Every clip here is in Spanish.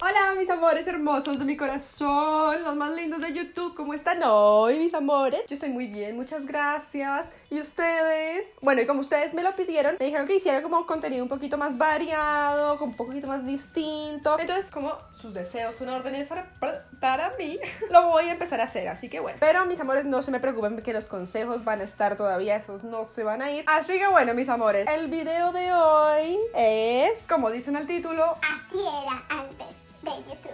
Hola, mis amores hermosos de mi corazón, los más lindos de YouTube, ¿cómo están hoy, mis amores? Yo estoy muy bien, muchas gracias. ¿Y ustedes? Bueno, y como ustedes me lo pidieron, me dijeron que hiciera como contenido un poquito más variado, un poquito más distinto. Entonces, como sus deseos son órdenes para mí, lo voy a empezar a hacer, así que bueno. Pero, mis amores, no se me preocupen que los consejos van a estar todavía, esos no se van a ir. Así que bueno, mis amores, el video de hoy es, como dicen al título, Así era antes. YouTube.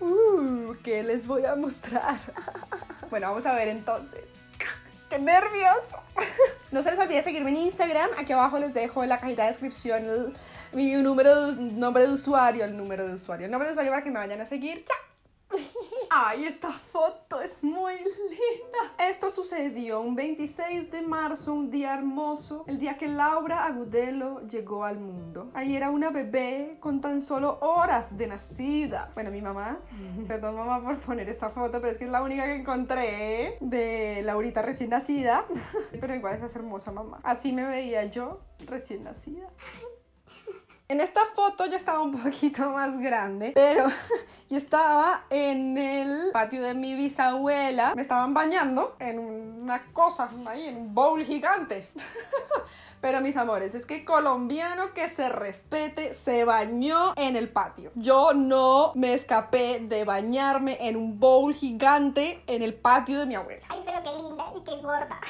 Uh, ¿Qué les voy a mostrar? bueno, vamos a ver entonces. ¡Qué nervioso No se les olvide seguirme en Instagram. Aquí abajo les dejo en la cajita de descripción mi número nombre de usuario, el número de usuario, el nombre de usuario para que me vayan a seguir. ¡Ya! ¡Ay, esta foto es muy linda! Esto sucedió un 26 de marzo, un día hermoso, el día que Laura Agudelo llegó al mundo. Ahí era una bebé con tan solo horas de nacida. Bueno, mi mamá, perdón mamá por poner esta foto, pero es que es la única que encontré de Laurita recién nacida. Pero igual es hermosa mamá. Así me veía yo recién nacida. En esta foto ya estaba un poquito más grande, pero yo estaba en el patio de mi bisabuela. Me estaban bañando en una cosa, ahí, en un bowl gigante. Pero mis amores, es que colombiano que se respete se bañó en el patio. Yo no me escapé de bañarme en un bowl gigante en el patio de mi abuela. Ay, pero qué linda y qué gorda.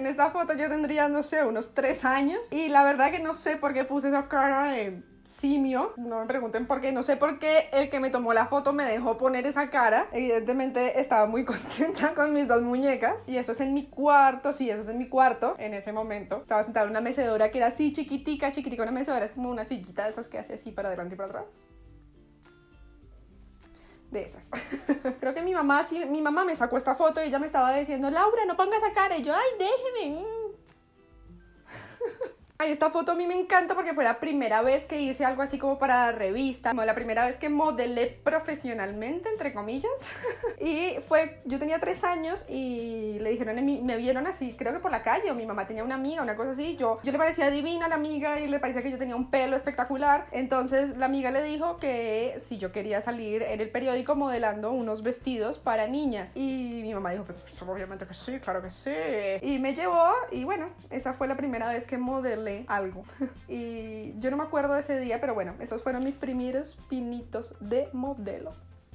En esta foto yo tendría, no sé, unos 3 años. Y la verdad que no sé por qué puse esa cara de simio. No me pregunten por qué. No sé por qué el que me tomó la foto me dejó poner esa cara. Evidentemente estaba muy contenta con mis dos muñecas. Y eso es en mi cuarto. Sí, eso es en mi cuarto. En ese momento estaba sentada en una mecedora que era así chiquitica, chiquitica. Una mecedora es como una sillita de esas que hace así para adelante y para atrás de esas. Creo que mi mamá, sí, mi mamá me sacó esta foto y ella me estaba diciendo, Laura, no pongas esa cara. Y yo, ay, déjeme esta foto a mí me encanta porque fue la primera vez que hice algo así como para revista, como la primera vez que modelé profesionalmente, entre comillas. y fue, yo tenía tres años y le dijeron, me vieron así, creo que por la calle, o mi mamá tenía una amiga, una cosa así. Yo, yo le parecía divina a la amiga y le parecía que yo tenía un pelo espectacular. Entonces la amiga le dijo que si yo quería salir en el periódico modelando unos vestidos para niñas. Y mi mamá dijo, pues, pues obviamente que sí, claro que sí. Y me llevó y bueno, esa fue la primera vez que modelé algo. y yo no me acuerdo de ese día, pero bueno, esos fueron mis primeros pinitos de modelo.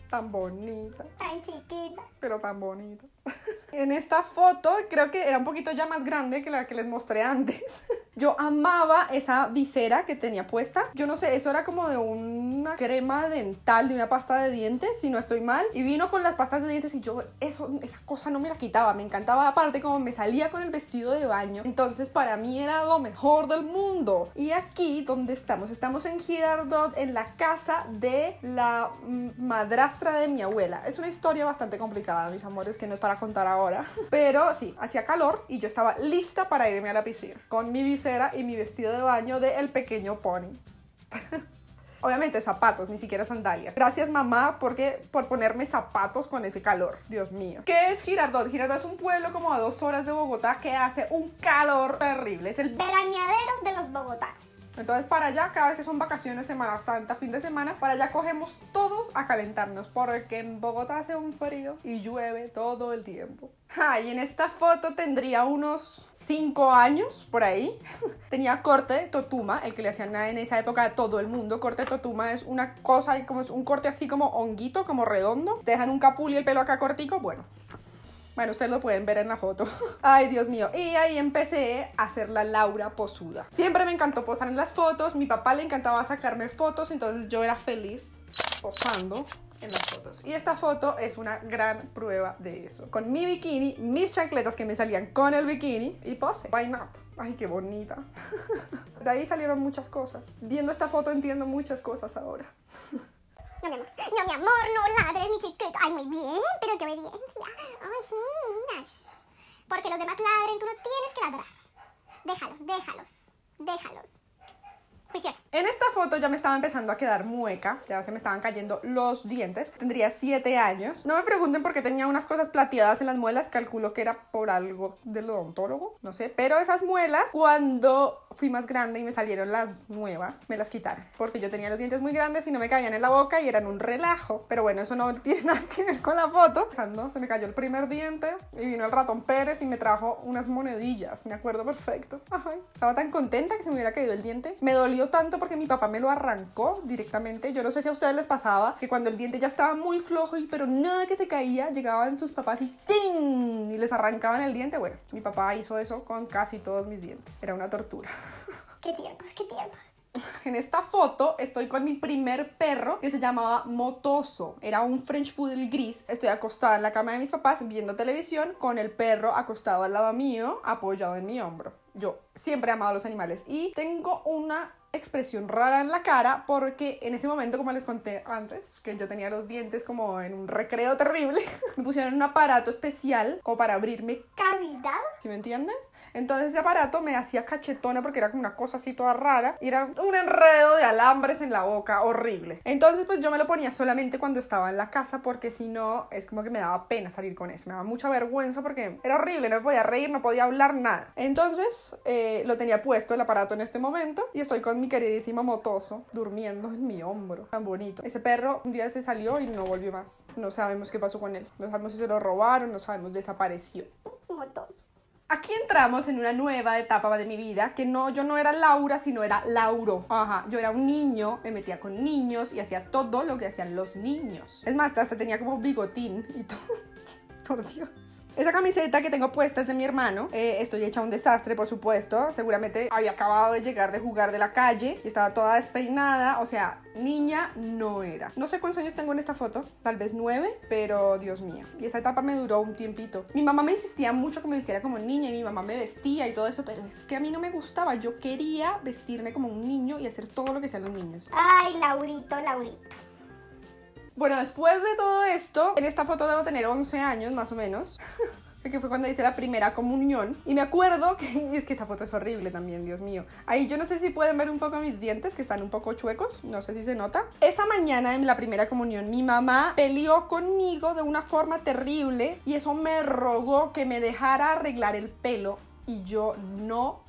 Tan bonita. Tan chiquita. Pero tan bonita. En esta foto creo que era un poquito ya más grande que la que les mostré antes. Yo amaba esa visera que tenía puesta. Yo no sé, eso era como de una crema dental, de una pasta de dientes, si no estoy mal. Y vino con las pastas de dientes y yo esa cosa no me la quitaba. Me encantaba aparte como me salía con el vestido de baño. Entonces para mí era lo mejor del mundo. Y aquí donde estamos, estamos en Girardot, en la casa de la mm, madrastra de mi abuela. Es una historia bastante complicada, mis amores, que no es para contar ahora. Pero sí, hacía calor y yo estaba lista para irme a la piscina con mi visera y mi vestido de baño de El Pequeño Pony. Obviamente zapatos, ni siquiera sandalias. Gracias mamá porque, por ponerme zapatos con ese calor. Dios mío. ¿Qué es Girardot? Girardot es un pueblo como a dos horas de Bogotá que hace un calor terrible. Es el veraneadero de los bogotanos. Entonces para allá, cada vez que son vacaciones, Semana Santa, fin de semana, para allá cogemos todos a calentarnos porque en Bogotá hace un frío y llueve todo el tiempo. Ah, y en esta foto tendría unos 5 años por ahí. Tenía corte totuma, el que le hacían en esa época a todo el mundo. Corte totuma es una cosa, como es un corte así como honguito, como redondo. dejan un capul y el pelo acá cortico. Bueno, bueno, ustedes lo pueden ver en la foto. Ay, Dios mío. Y ahí empecé a hacer la Laura posuda. Siempre me encantó posar en las fotos. Mi papá le encantaba sacarme fotos, entonces yo era feliz posando en las fotos. Y esta foto es una gran prueba de eso. Con mi bikini, mis chancletas que me salían con el bikini y pose. Why not? Ay, qué bonita. De ahí salieron muchas cosas. Viendo esta foto entiendo muchas cosas ahora. No, mi amor. No, ladres, mi chiquito. Ay, muy bien, pero qué obediencia. Ay, sí, mira. Porque los demás ladren, tú no tienes que ladrar. Déjalos, déjalos, déjalos. En esta foto ya me estaba empezando a quedar mueca, ya se me estaban cayendo los dientes. Tendría 7 años. No me pregunten por qué tenía unas cosas plateadas en las muelas, calculo que era por algo del odontólogo, no sé. Pero esas muelas, cuando fui más grande y me salieron las nuevas, me las quitaron, porque yo tenía los dientes muy grandes y no me cabían en la boca y eran un relajo. Pero bueno, eso no tiene nada que ver con la foto. Pensando, se me cayó el primer diente y vino el ratón Pérez y me trajo unas monedillas, me acuerdo perfecto. estaba tan contenta que se me hubiera caído el diente. Me dolió tanto porque mi papá me lo arrancó directamente. Yo no sé si a ustedes les pasaba que cuando el diente ya estaba muy flojo y pero nada que se caía, llegaban sus papás y ¡ting! y les arrancaban el diente. Bueno, mi papá hizo eso con casi todos mis dientes. Era una tortura. Qué tiempos, qué tiempos. En esta foto estoy con mi primer perro que se llamaba Motoso. Era un French Poodle gris. Estoy acostada en la cama de mis papás viendo televisión con el perro acostado al lado mío, apoyado en mi hombro. Yo siempre he amado a los animales y tengo una expresión rara en la cara porque en ese momento, como les conté antes, que yo tenía los dientes como en un recreo terrible, me pusieron un aparato especial como para abrirme cavidad, ¿sí me entienden? Entonces ese aparato me hacía cachetona porque era como una cosa así toda rara y era un enredo de alambres en la boca horrible. Entonces pues yo me lo ponía solamente cuando estaba en la casa porque si no es como que me daba pena salir con eso, me daba mucha vergüenza porque era horrible, no podía reír, no podía hablar nada. Entonces eh, lo tenía puesto el aparato en este momento y estoy con mi queridísimo motoso durmiendo en mi hombro. Tan bonito. Ese perro un día se salió y no volvió más. No sabemos qué pasó con él. No sabemos si se lo robaron, no sabemos, desapareció. Motoso. Aquí entramos en una nueva etapa de mi vida, que no, yo no era Laura, sino era Lauro. Ajá, yo era un niño, me metía con niños y hacía todo lo que hacían los niños. Es más, hasta tenía como bigotín y todo por Dios. Esa camiseta que tengo puesta es de mi hermano. Eh, estoy hecha un desastre, por supuesto. Seguramente había acabado de llegar de jugar de la calle y estaba toda despeinada. O sea, niña no era. No sé cuántos años tengo en esta foto, tal vez nueve, pero Dios mío. Y esa etapa me duró un tiempito. Mi mamá me insistía mucho que me vistiera como niña y mi mamá me vestía y todo eso, pero es que a mí no me gustaba. Yo quería vestirme como un niño y hacer todo lo que sean los niños. Ay, Laurito, Laurito. Bueno, después de todo esto, en esta foto debo tener 11 años más o menos. que fue cuando hice la primera comunión. Y me acuerdo que es que esta foto es horrible también, Dios mío. Ahí yo no sé si pueden ver un poco mis dientes, que están un poco chuecos, no sé si se nota. Esa mañana en la primera comunión, mi mamá peleó conmigo de una forma terrible y eso me rogó que me dejara arreglar el pelo y yo no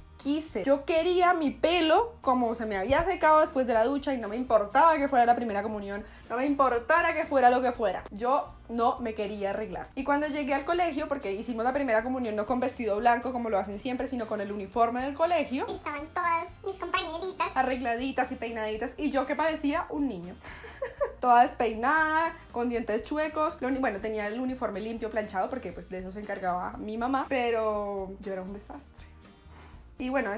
yo quería mi pelo como se me había secado después de la ducha y no me importaba que fuera la primera comunión, no me importara que fuera lo que fuera. Yo no me quería arreglar. Y cuando llegué al colegio, porque hicimos la primera comunión no con vestido blanco como lo hacen siempre, sino con el uniforme del colegio. estaban todas mis compañeritas arregladitas y peinaditas y yo que parecía un niño. Toda despeinada, con dientes chuecos. Bueno, tenía el uniforme limpio, planchado, porque pues de eso se encargaba mi mamá, pero yo era un desastre. Y bueno,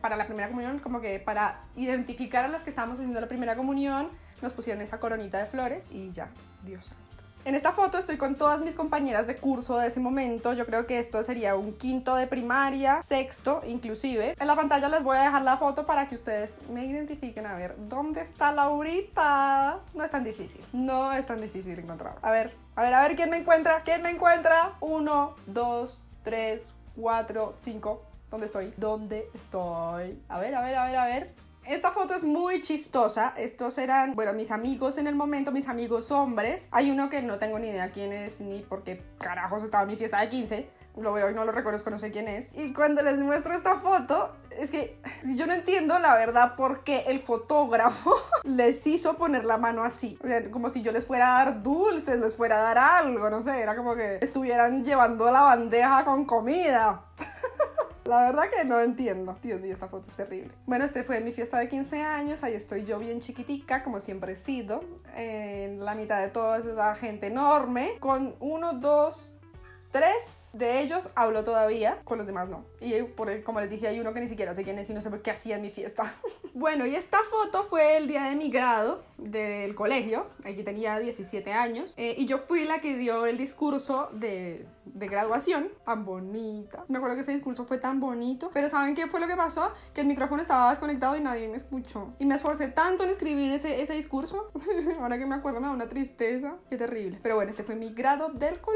para la primera comunión, como que para identificar a las que estábamos haciendo la primera comunión, nos pusieron esa coronita de flores y ya, Dios santo. En esta foto estoy con todas mis compañeras de curso de ese momento, yo creo que esto sería un quinto de primaria, sexto inclusive. En la pantalla les voy a dejar la foto para que ustedes me identifiquen a ver dónde está Laurita. No es tan difícil, no es tan difícil encontrar. A ver, a ver, a ver quién me encuentra, quién me encuentra. Uno, dos, tres, cuatro, cinco, ¿Dónde estoy? ¿Dónde estoy? A ver, a ver, a ver, a ver. Esta foto es muy chistosa. Estos eran, bueno, mis amigos en el momento, mis amigos hombres. Hay uno que no tengo ni idea quién es ni por qué carajos estaba en mi fiesta de 15. Lo veo y no lo recuerdo no sé quién es. Y cuando les muestro esta foto, es que yo no entiendo la verdad por qué el fotógrafo les hizo poner la mano así. O sea, como si yo les fuera a dar dulces, les fuera a dar algo, no sé. Era como que estuvieran llevando la bandeja con comida. La verdad que no entiendo. Dios mío, esta foto es terrible. Bueno, este fue mi fiesta de 15 años. Ahí estoy yo bien chiquitica, como siempre he sido. En la mitad de toda esa gente enorme. Con uno, dos, Tres de ellos hablo todavía, con los demás no. Y por, como les dije, hay uno que ni siquiera sé quién es y no sé por qué hacía en mi fiesta. bueno, y esta foto fue el día de mi grado del colegio, aquí tenía 17 años, eh, y yo fui la que dio el discurso de, de, graduación, tan bonita. Me acuerdo que ese discurso fue tan bonito, pero ¿saben qué fue lo que pasó? Que el micrófono estaba desconectado y nadie me escuchó. Y me esforcé tanto en escribir ese, ese discurso, ahora que me acuerdo me da una tristeza, qué terrible. Pero bueno, este fue mi grado del colegio.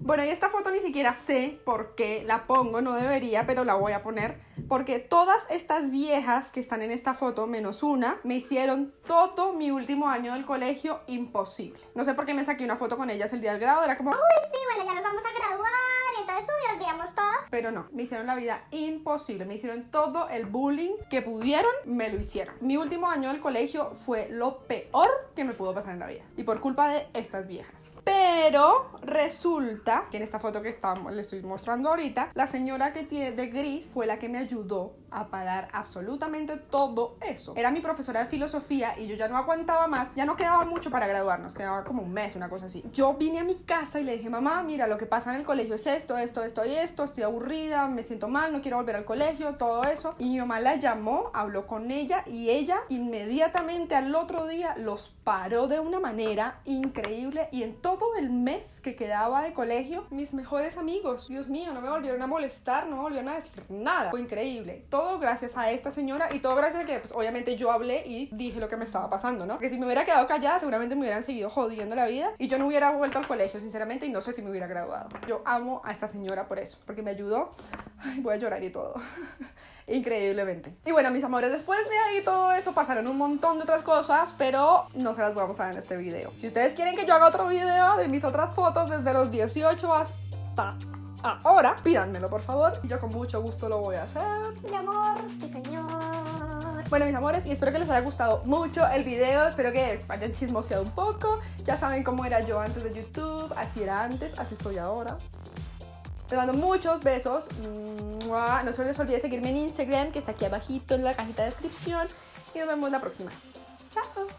Bueno, y esta foto ni siquiera sé por qué la pongo, no debería, pero la voy a poner. Porque todas estas viejas que están en esta foto, menos una, me hicieron todo mi último año del colegio imposible. No sé por qué me saqué una foto con ellas el día del grado, era como... Uy, sí, bueno, ya nos vamos a graduar eso Pero no, me hicieron la vida imposible. Me hicieron todo el bullying que pudieron, me lo hicieron. Mi último año del colegio fue lo peor que me pudo pasar en la vida. Y por culpa de estas viejas. Pero resulta que en esta foto que estamos, le estoy mostrando ahorita, la señora que tiene de gris fue la que me ayudó a parar absolutamente todo eso. Era mi profesora de filosofía y yo ya no aguantaba más, ya no quedaba mucho para graduarnos, quedaba como un mes, una cosa así. Yo vine a mi casa y le dije, mamá, mira, lo que pasa en el colegio es esto, es esto, esto y esto, estoy aburrida, me siento mal, no quiero volver al colegio, todo eso. Y mi mamá la llamó, habló con ella y ella inmediatamente al otro día los paró de una manera increíble y en todo el mes que quedaba de colegio, mis mejores amigos, Dios mío, no me volvieron a molestar, no me volvieron a decir nada. Fue increíble. Todo gracias a esta señora y todo gracias a que pues, obviamente yo hablé y dije lo que me estaba pasando, ¿no? Que si me hubiera quedado callada seguramente me hubieran seguido jodiendo la vida y yo no hubiera vuelto al colegio, sinceramente, y no sé si me hubiera graduado. Yo amo a esta señora señora por eso, porque me ayudó. voy a llorar y todo. Increíblemente. Y bueno, mis amores, después de ahí todo eso pasaron un montón de otras cosas, pero no se las vamos a dar en este video. Si ustedes quieren que yo haga otro video de mis otras fotos desde los 18 hasta ahora, pídanmelo por favor. Yo con mucho gusto lo voy a hacer. Mi amor, sí señor. Bueno, mis amores, y espero que les haya gustado mucho el video. Espero que hayan chismoseado un poco. Ya saben cómo era yo antes de YouTube. Así era antes, así soy ahora. Te mando muchos besos. No se les olvide seguirme en Instagram, que está aquí abajito en la cajita de descripción. Y nos vemos la próxima. Chao.